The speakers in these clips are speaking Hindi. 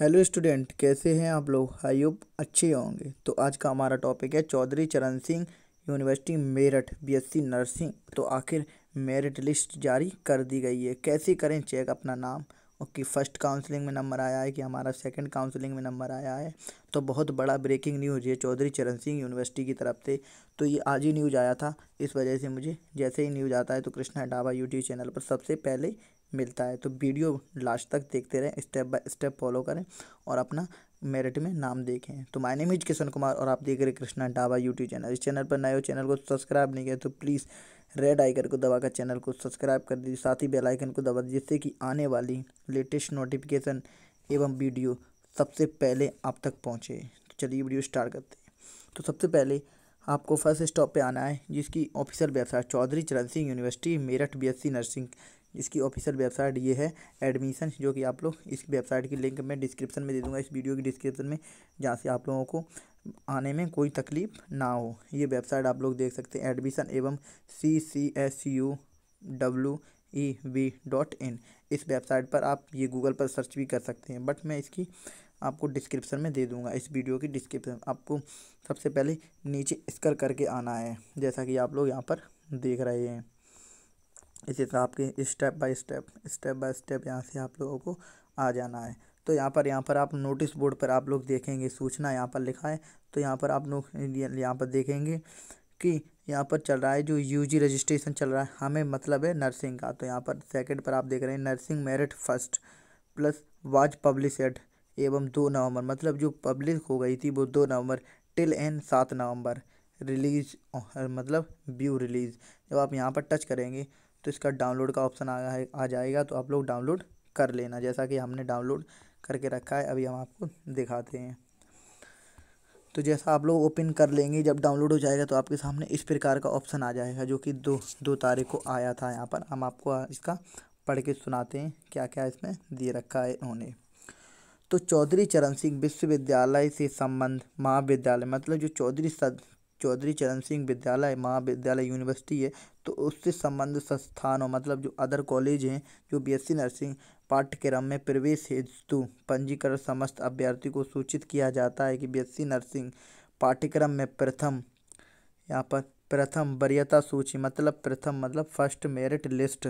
हेलो स्टूडेंट कैसे हैं आप लोग आई अच्छे होंगे तो आज का हमारा टॉपिक है Chaudhary Charan Singh university Meerut BSc nursing तो आखिर मेरिट लिस्ट जारी कर दी गई है कैसे करें चेक अपना नाम और कि फ़र्स्ट काउंसलिंग में नंबर आया है कि हमारा सेकंड काउंसलिंग में नंबर आया है तो बहुत बड़ा ब्रेकिंग न्यूज़ है चौधरी चरण सिंह यूनिवर्सिटी की तरफ से तो ये आज ही न्यूज़ आया था इस वजह से मुझे जैसे ही न्यूज़ आता है तो कृष्णा ढाबा यूट्यूब चैनल पर सबसे पहले मिलता है तो वीडियो लास्ट तक देखते रहें स्टेप बाय स्टेप फॉलो करें और अपना मेरिट में नाम देखें तो my name is Kishan Kumar और आप देख रहे कृष्णा डाबा यूट्यूब चैनल इस चैनल पर नए हो चैनल को सब्सक्राइब नहीं किया तो प्लीज़ रेड आइकन को दबाकर चैनल को सब्सक्राइब कर दीजिए साथ ही बेल आइकन को दबा दीजिए जिससे कि आने वाली लेटेस्ट नोटिफिकेशन एवं वीडियो सबसे पहले आप तक पहुँचे तो चलिए वीडियो स्टार्ट करते हैं तो सबसे पहले आपको फर्स्ट स्टॉप पे आना है जिसकी official website Chaudhary Charan Singh university Meerut BSc nursing इसकी ऑफिशियल वेबसाइट ये है एडमिशन जो कि आप लोग इस वेबसाइट की लिंक मैं डिस्क्रिप्शन में दे दूँगा इस वीडियो की डिस्क्रिप्शन में जहाँ से आप लोगों को आने में कोई तकलीफ ना हो ये वेबसाइट आप लोग देख सकते हैं एडमिशन एवं C C S U W E V dot in इस वेबसाइट पर आप ये गूगल पर सर्च भी कर सकते हैं बट मैं इसकी आपको डिस्क्रिप्शन में दे दूंगा इस वीडियो की डिस्क्रिप्शन आपको सबसे पहले नीचे स्कर करके आना है जैसा कि आप लोग यहाँ पर देख रहे हैं इसी तरह आपके step by step step by step यहाँ से आप लोगों को आ जाना है तो यहाँ पर यहाँ पर आप नोटिस बोर्ड पर आप लोग देखेंगे सूचना यहाँ पर लिखा है तो यहाँ पर आप लोग यहाँ पर देखेंगे कि यहाँ पर चल रहा है जो यूजी रजिस्ट्रेशन चल रहा है हमें मतलब है नर्सिंग का तो यहाँ पर सेकंड पर आप देख रहे हैं nursing merit first plus was published एवं दो नवंबर मतलब जो पब्लिश हो गई थी वो दो नवंबर टिल एंड सात नवंबर रिलीज मतलब व्यू रिलीज़ जब आप यहाँ पर टच करेंगे तो इसका डाउनलोड का ऑप्शन आ, आ जाएगा तो आप लोग डाउनलोड कर लेना जैसा कि हमने डाउनलोड करके रखा है अभी हम आपको दिखाते हैं तो जैसा आप लोग ओपन कर लेंगे जब डाउनलोड हो जाएगा तो आपके सामने इस प्रकार का ऑप्शन आ जाएगा जो कि दो दो तारीख को आया था यहाँ पर हम आपको इसका पढ़ के सुनाते हैं क्या क्या इसमें दे रखा है उन्होंने तो चौधरी चरण सिंह विश्वविद्यालय से संबंध महाविद्यालय मतलब जो चौधरी चौधरी चरण सिंह विद्यालय महाविद्यालय यूनिवर्सिटी है तो उससे संबंधित संस्थानों मतलब जो अदर कॉलेज हैं जो बीएससी नर्सिंग पाठ्यक्रम में प्रवेश हेतु पंजीकरण समस्त अभ्यर्थी को सूचित किया जाता है कि बीएससी नर्सिंग पाठ्यक्रम में प्रथम यहाँ पर प्रथम वरीयता सूची मतलब प्रथम मतलब फर्स्ट मेरिट लिस्ट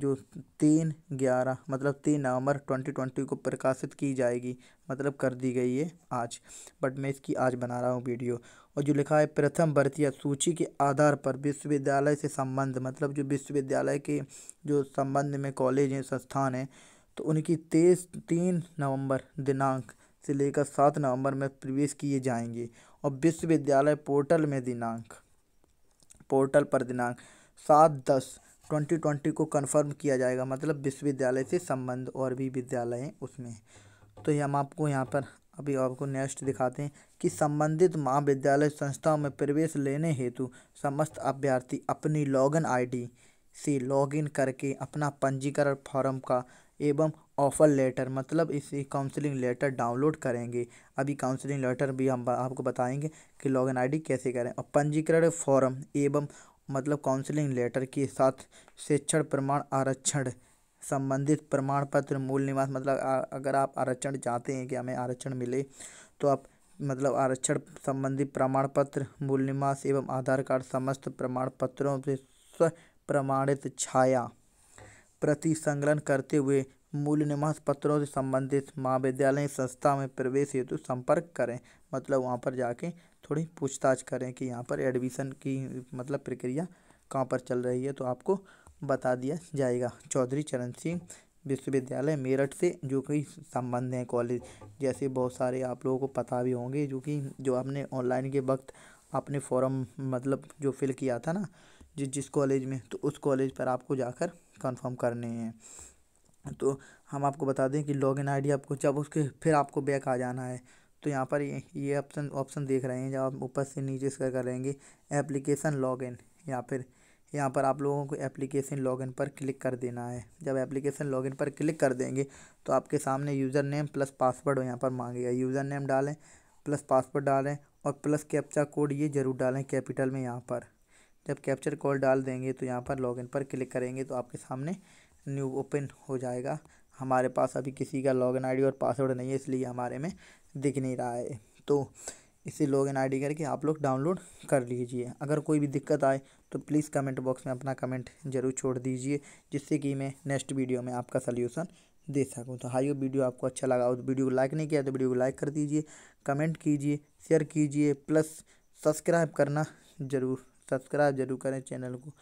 जो तीन ग्यारह मतलब तीन नवंबर ट्वेंटी ट्वेंटी को प्रकाशित की जाएगी मतलब कर दी गई है आज बट मैं इसकी आज बना रहा हूँ वीडियो और जो लिखा है प्रथम भर्ती सूची के आधार पर विश्वविद्यालय से संबंध मतलब जो विश्वविद्यालय के जो संबंध में कॉलेज हैं संस्थान हैं तो उनकी तेईस तीन नवंबर दिनांक से लेकर सात नवंबर में प्रवेश किए जाएंगे और विश्वविद्यालय पोर्टल में दिनांक पोर्टल पर दिनांक सात दस ट्वेंटी ट्वेंटी को कन्फर्म किया जाएगा मतलब विश्वविद्यालय से संबंध और भी विद्यालय हैं उसमें तो ये हम आपको यहाँ पर अभी आपको नेक्स्ट दिखाते हैं कि संबंधित महाविद्यालय संस्थाओं में प्रवेश लेने हेतु समस्त अभ्यर्थी अपनी लॉगिन आईडी से लॉगिन करके अपना पंजीकरण फॉर्म का एवं ऑफ़र लेटर मतलब इसे काउंसलिंग लेटर डाउनलोड करेंगे अभी काउंसलिंग लेटर भी हम आपको बताएंगे कि लॉगिन आईडी कैसे करें और पंजीकरण फॉर्म एवं मतलब काउंसलिंग लेटर के साथ शिक्षण प्रमाण आरक्षण संबंधित प्रमाण पत्र मूल निवास मतलब अगर आप आरक्षण चाहते हैं कि हमें आरक्षण मिले तो आप मतलब आरक्षण संबंधी प्रमाण पत्र मूल निवास एवं आधार कार्ड समस्त प्रमाण पत्रों से प्रमाणित छाया प्रति संकलन करते हुए मूल निवास पत्रों से संबंधित महाविद्यालय संस्था में प्रवेश हेतु संपर्क करें मतलब वहाँ पर जाके थोड़ी पूछताछ करें कि यहाँ पर एडमिशन की मतलब प्रक्रिया कहाँ पर चल रही है तो आपको बता दिया जाएगा चौधरी चरण सिंह विश्वविद्यालय मेरठ से जो कि संबंध हैं कॉलेज जैसे बहुत सारे आप लोगों को पता भी होंगे जो कि जो आपने ऑनलाइन के वक्त आपने फॉर्म मतलब जो फिल किया था ना जिस जिस कॉलेज में तो उस कॉलेज पर आपको जाकर कंफर्म करने हैं तो हम आपको बता दें कि लॉगिन आईडी आपको जब उसके फिर आपको बैक आ जाना है तो यहाँ पर ये ऑप्शन ऑप्शन देख रहे हैं जब आप ऊपर से नीचे से करेंगे एप्लीकेशन लॉगिन या फिर यहाँ पर आप लोगों को एप्लीकेशन लॉगिन पर क्लिक कर देना है जब एप्लीकेशन लॉगिन पर क्लिक कर देंगे तो आपके सामने यूज़र नेम प्लस पासवर्ड यहाँ पर मांगेगा यूज़र नेम डालें प्लस पासवर्ड डालें और प्लस कैप्चा कोड ये ज़रूर डालें कैपिटल में यहाँ पर जब कैप्चर कोड डाल देंगे तो यहाँ पर लॉगिन पर क्लिक करेंगे तो आपके सामने न्यू ओपन हो जाएगा हमारे पास अभी किसी का लॉगिन आईडी और पासवर्ड नहीं है इसलिए हमारे में दिख नहीं रहा है तो इसे लॉगिन आईडी करके आप लोग डाउनलोड कर लीजिए अगर कोई भी दिक्कत आए तो प्लीज़ कमेंट बॉक्स में अपना कमेंट जरूर छोड़ दीजिए जिससे कि मैं नेक्स्ट वीडियो में आपका सल्यूसन दे सकूँ तो हाई वीडियो आपको अच्छा लगा हो तो वीडियो को लाइक नहीं किया तो वीडियो को लाइक कर दीजिए कमेंट कीजिए शेयर कीजिए प्लस सब्सक्राइब करना ज़रूर सब्सक्राइब जरूर करें चैनल को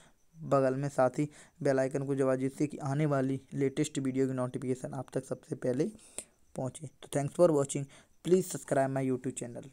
बगल में साथ ही बेल आइकन को जवाब जिससे कि आने वाली लेटेस्ट वीडियो की नोटिफिकेशन आप तक सबसे पहले पहुँचे तो thanks for watching please subscribe my YouTube channel